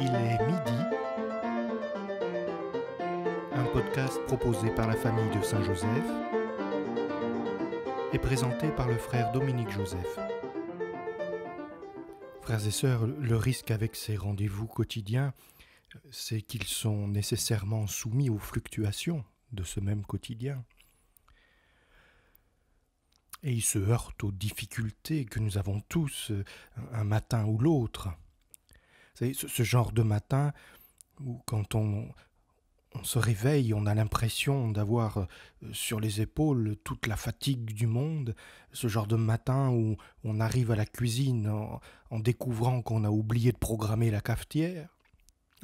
Il est midi. Un podcast proposé par la famille de Saint-Joseph et présenté par le frère Dominique Joseph. Frères et sœurs, le risque avec ces rendez-vous quotidiens, c'est qu'ils sont nécessairement soumis aux fluctuations de ce même quotidien. Et ils se heurtent aux difficultés que nous avons tous un matin ou l'autre. C'est ce, genre de matin où quand on, on se réveille, on a l'impression d'avoir euh, sur les épaules toute la fatigue du monde, ce genre de matin où on arrive à la cuisine en, découvrant qu'on a oublié de programmer la cafetière,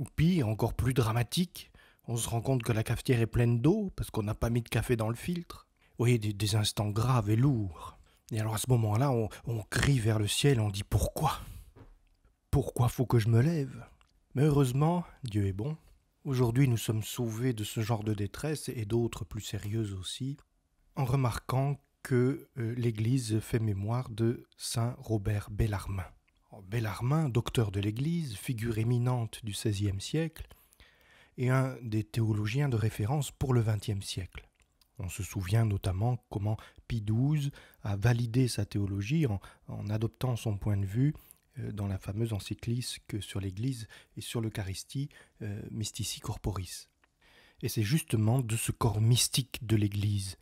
ou pire, encore plus dramatique, on se rend compte que la cafetière est pleine d'eau parce qu'on n'a pas mis de café dans le filtre. Vous des, des instants graves et lourds. Et alors à ce moment-là, on crie vers le ciel, on dit pourquoi pourquoi faut que je me lève Mais heureusement, Dieu est bon. Aujourd'hui, nous sommes sauvés de ce genre de détresse et d'autres plus sérieuses aussi, en remarquant que euh, l'Église fait mémoire de Saint Robert Bellarmin. Oh, Bellarmin, docteur de l'Église, figure éminente du XVIe siècle, et un des théologiens de référence pour le XXe siècle. On se souvient notamment comment Pie XII a validé sa théologie en adoptant son point de vue euh, dans la fameuse encyclique sur l'Église et sur l'Eucharistie, euh, Mystici Corporis. Et c'est justement de ce corps mystique de l'Église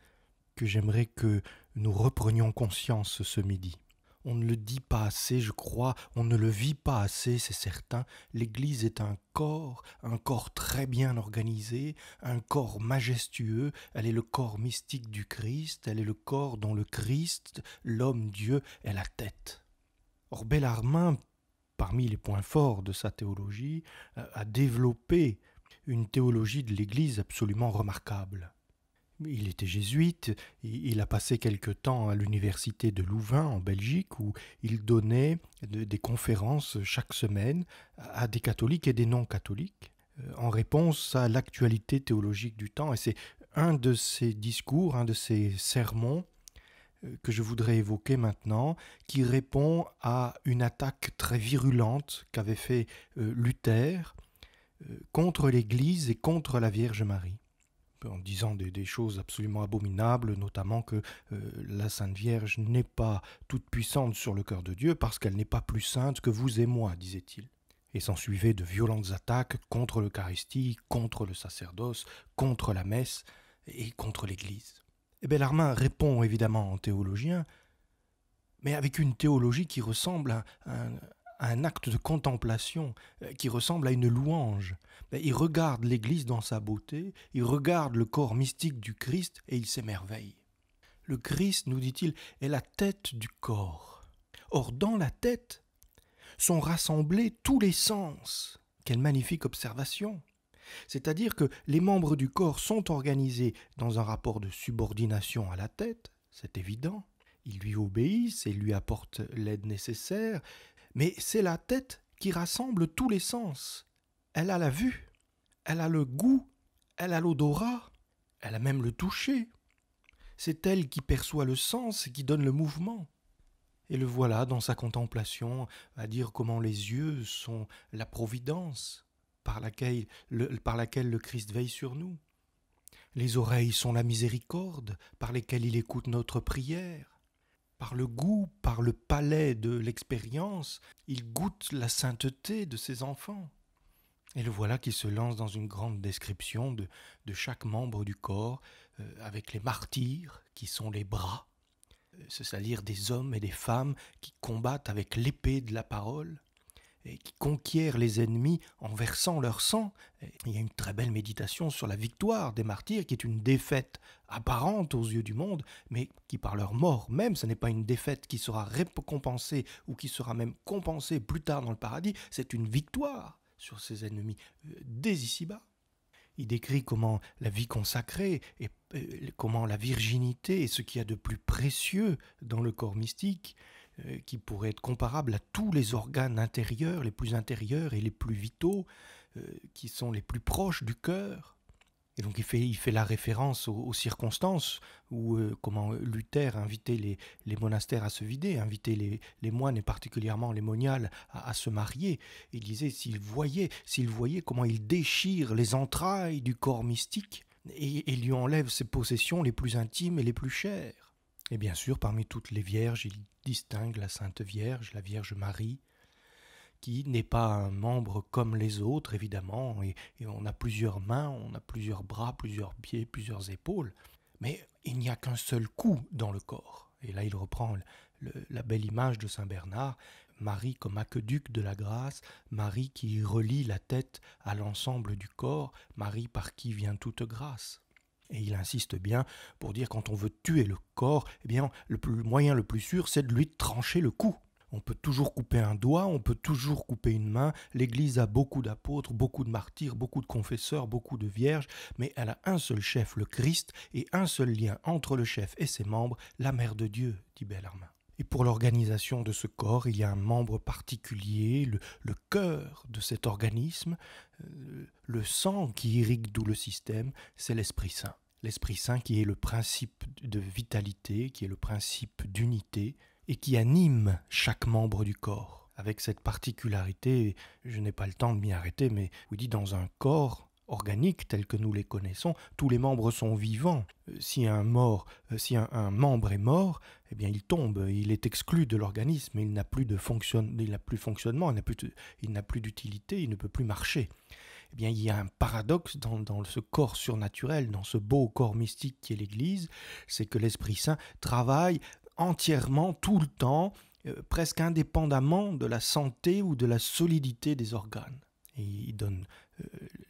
que j'aimerais que nous reprenions conscience ce midi. On ne le dit pas assez, je crois, on ne le vit pas assez, c'est certain. L'Église est un corps, un corps très bien organisé, un corps majestueux, elle est le corps mystique du Christ, elle est le corps dont le Christ, l'homme Dieu, est la tête. Or, Armin, parmi les points forts de sa théologie, euh, a développé une théologie de l'Église absolument remarquable. Il était jésuite, il a passé quelque temps à l'université de Louvain en Belgique où il donnait des conférences chaque semaine à des catholiques et des non-catholiques euh, en réponse à l'actualité théologique du temps. Et c'est un de ses discours, un de ses sermons que je voudrais évoquer maintenant, qui répond à une attaque très virulente qu'avait fait euh, Luther euh, contre l'Église et contre la Vierge Marie, en disant des, choses absolument abominables, notamment que euh, la Sainte Vierge n'est pas toute puissante sur le cœur de Dieu parce qu'elle n'est pas plus sainte que vous et moi, disait-il. Et s'ensuivaient de violentes attaques contre l'Eucharistie, contre le sacerdoce, contre la messe et contre l'Église. Et eh répond évidemment en théologien, mais avec une théologie qui ressemble à un, à un acte de contemplation, euh, qui ressemble à une louange. Ben, il regarde l'Église dans sa beauté, il regarde le corps mystique du Christ et il s'émerveille. Le Christ, nous dit-il, est la tête du corps. Or, dans la tête sont rassemblés tous les sens. Quelle magnifique observation c'est-à-dire que les membres du corps sont organisés dans un rapport de subordination à la tête, c'est évident. Ils lui obéissent et lui apportent l'aide nécessaire, mais c'est la tête qui rassemble tous les sens. Elle a la vue, elle a le goût, elle a l'odorat, elle a même le toucher. C'est elle qui perçoit le sens et qui donne le mouvement. Et le voilà dans sa contemplation à dire comment les yeux sont la providence, par laquelle, le, Christ veille sur nous. Les oreilles sont la miséricorde par lesquelles il écoute notre prière. Par le goût, par le palais de l'expérience, il goûte la sainteté de ses enfants. Et le voilà qui se lance dans une grande description de, chaque membre du corps, euh, avec les martyrs qui sont les bras, euh, c'est-à-dire des hommes et des femmes qui combattent avec l'épée de la parole, et qui conquièrent les ennemis en versant leur sang. il y a une très belle méditation sur la victoire des martyrs, qui est une défaite apparente aux yeux du monde, mais qui par leur mort même, ce n'est pas une défaite qui sera récompensée ou qui sera même compensée plus tard dans le paradis, c'est une victoire sur ses ennemis euh, dès ici-bas. Il décrit comment la vie consacrée et euh, comment la virginité est ce qu'il y a de plus précieux dans le corps mystique. Euh, qui pourrait être comparable à tous les organes intérieurs, les plus intérieurs et les plus vitaux, euh, qui sont les plus proches du cœur. Et donc il fait, la référence aux, circonstances où euh, comment Luther invitait les, monastères à se vider, invitait les, moines et particulièrement les moniales à, se marier. Il disait s'il voyait, s'il voyait comment il déchire les entrailles du corps mystique et, et lui enlève ses possessions les plus intimes et les plus chères. Et bien sûr, parmi toutes les vierges, il distingue la Sainte Vierge, la Vierge Marie, qui n'est pas un membre comme les autres, évidemment, et, on a plusieurs mains, on a plusieurs bras, plusieurs pieds, plusieurs épaules, mais il n'y a qu'un seul coup dans le corps. Et là, il reprend la belle image de Saint Bernard, Marie comme aqueduc de la grâce, Marie qui relie la tête à l'ensemble du corps, Marie par qui vient toute grâce. Et il insiste bien pour dire quand on veut tuer le corps, eh bien, le, plus, moyen le plus sûr, c'est de lui trancher le cou. On peut toujours couper un doigt, on peut toujours couper une main. L'Église a beaucoup d'apôtres, beaucoup de martyrs, beaucoup de confesseurs, beaucoup de vierges, mais elle a un seul chef, le Christ, et un seul lien entre le chef et ses membres, la Mère de Dieu, dit Bellarmin. Et pour l'organisation de ce corps, il y a un membre particulier, le, cœur de cet organisme, euh, le sang qui irrigue tout le système, c'est l'Esprit Saint. L'Esprit Saint qui est le principe de vitalité, qui est le principe d'unité, et qui anime chaque membre du corps. Avec cette particularité, je n'ai pas le temps de m'y arrêter, mais vous dit dans un corps, organiques tels que nous les connaissons, tous les membres sont vivants. Euh, si un mort, euh, si un, membre est mort, eh bien il tombe, il est exclu de l'organisme, il n'a plus de fonction, il plus fonctionnement, il n'a plus, il n'a plus d'utilité, il ne peut plus marcher. Eh bien, il y a un paradoxe dans, ce corps surnaturel, dans ce beau corps mystique qui est l'Église, c'est que l'Esprit Saint travaille entièrement, tout le temps, euh, presque indépendamment de la santé ou de la solidité des organes. Et il donne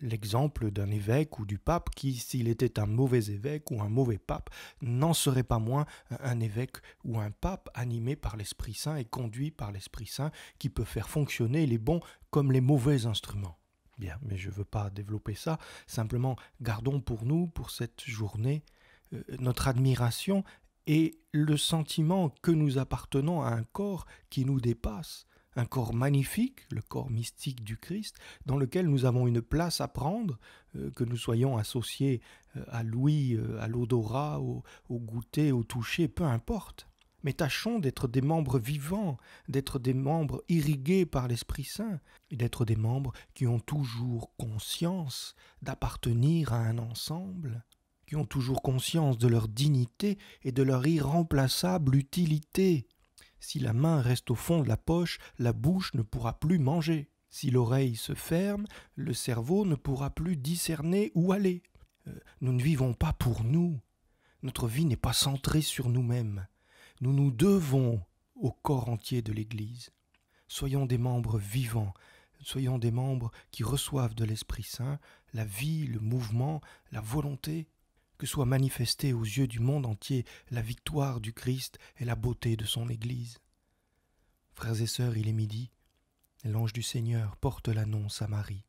l'exemple d'un évêque ou du pape qui, s'il était un mauvais évêque ou un mauvais pape, n'en serait pas moins un évêque ou un pape animé par l'Esprit Saint et conduit par l'Esprit Saint qui peut faire fonctionner les bons comme les mauvais instruments. Bien, mais je ne veux pas développer ça, simplement gardons pour nous, pour cette journée, euh, notre admiration et le sentiment que nous appartenons à un corps qui nous dépasse, un corps magnifique, le corps mystique du Christ, dans lequel nous avons une place à prendre, euh, que nous soyons associés euh, à l'ouïe, euh, à l'odorat, au, au, goûter, au toucher, peu importe. Mais tâchons d'être des membres vivants, d'être des membres irrigués par l'Esprit Saint, et d'être des membres qui ont toujours conscience d'appartenir à un ensemble, qui ont toujours conscience de leur dignité et de leur irremplaçable utilité. Si la main reste au fond de la poche, la bouche ne pourra plus manger. Si l'oreille se ferme, le cerveau ne pourra plus discerner où aller. Euh, nous ne vivons pas pour nous. Notre vie n'est pas centrée sur nous-mêmes. Nous nous devons au corps entier de l'Église. Soyons des membres vivants, soyons des membres qui reçoivent de l'Esprit Saint la vie, le mouvement, la volonté, que soit manifestée aux yeux du monde entier la victoire du Christ et la beauté de son Église. Frères et sœurs, il est midi, l'ange du Seigneur porte l'annonce à Marie.